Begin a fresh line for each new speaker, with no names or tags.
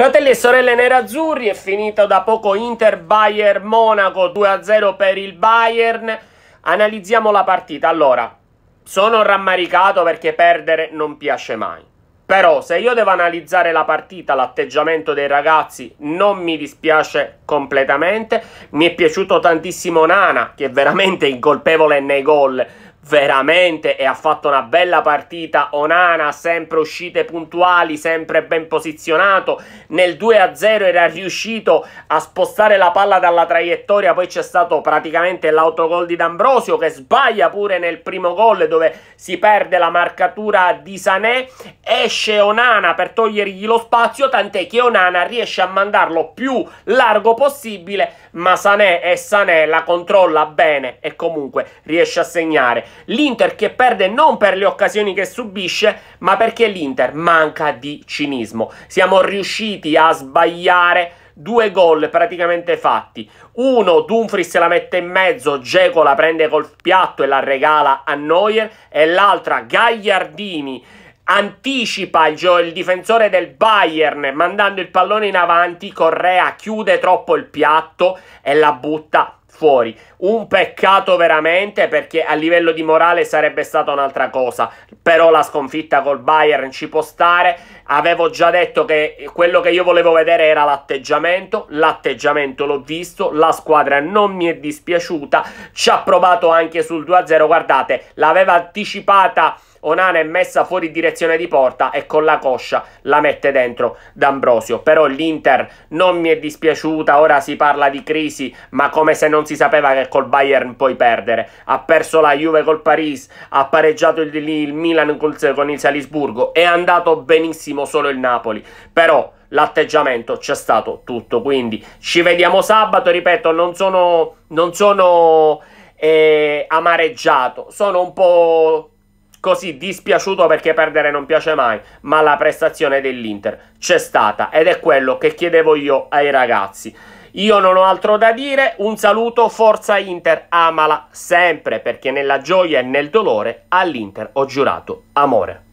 Fratelli e sorelle nerazzurri, è finito da poco Inter-Bayern Monaco 2-0 per il Bayern. Analizziamo la partita. Allora, sono rammaricato perché perdere non piace mai. Però se io devo analizzare la partita, l'atteggiamento dei ragazzi non mi dispiace completamente. Mi è piaciuto tantissimo Nana, che è veramente incolpevole nei gol veramente e ha fatto una bella partita Onana sempre uscite puntuali sempre ben posizionato nel 2-0 era riuscito a spostare la palla dalla traiettoria poi c'è stato praticamente l'autogol di D'Ambrosio che sbaglia pure nel primo gol dove si perde la marcatura di Sané esce Onana per togliergli lo spazio tant'è che Onana riesce a mandarlo più largo possibile ma Sané e Sanè la controlla bene e comunque riesce a segnare L'Inter che perde non per le occasioni che subisce, ma perché l'Inter manca di cinismo. Siamo riusciti a sbagliare due gol praticamente fatti. Uno, Dumfries la mette in mezzo, Geco la prende col piatto e la regala a Neuer. E l'altra, Gagliardini anticipa il, il, difensore del Bayern mandando il pallone in avanti, Correa chiude troppo il piatto e la butta fuori. Un peccato veramente perché a livello di morale sarebbe stata un'altra cosa, però la sconfitta col Bayern ci può stare. Avevo già detto che quello che io volevo vedere era l'atteggiamento, l'atteggiamento l'ho visto, la squadra non mi è dispiaciuta, ci ha provato anche sul 2-0, guardate, l'aveva anticipata Onana è messa fuori direzione di porta e con la coscia la mette dentro D'Ambrosio. Però l'Inter non mi è dispiaciuta, ora si parla di crisi, ma come se non si sapeva che col Bayern puoi perdere. Ha perso la Juve col Paris, ha pareggiato il, il Milan col, con il Salisburgo, è andato benissimo solo il Napoli. Però l'atteggiamento c'è stato tutto. Quindi ci vediamo sabato. Ripeto, non sono, non sono eh, amareggiato, sono un po' così dispiaciuto perché perdere non piace mai, ma la prestazione dell'Inter c'è stata ed è quello che chiedevo io ai ragazzi. Io non ho altro da dire, un saluto, forza Inter, amala sempre perché nella gioia e nel dolore all'Inter ho giurato amore.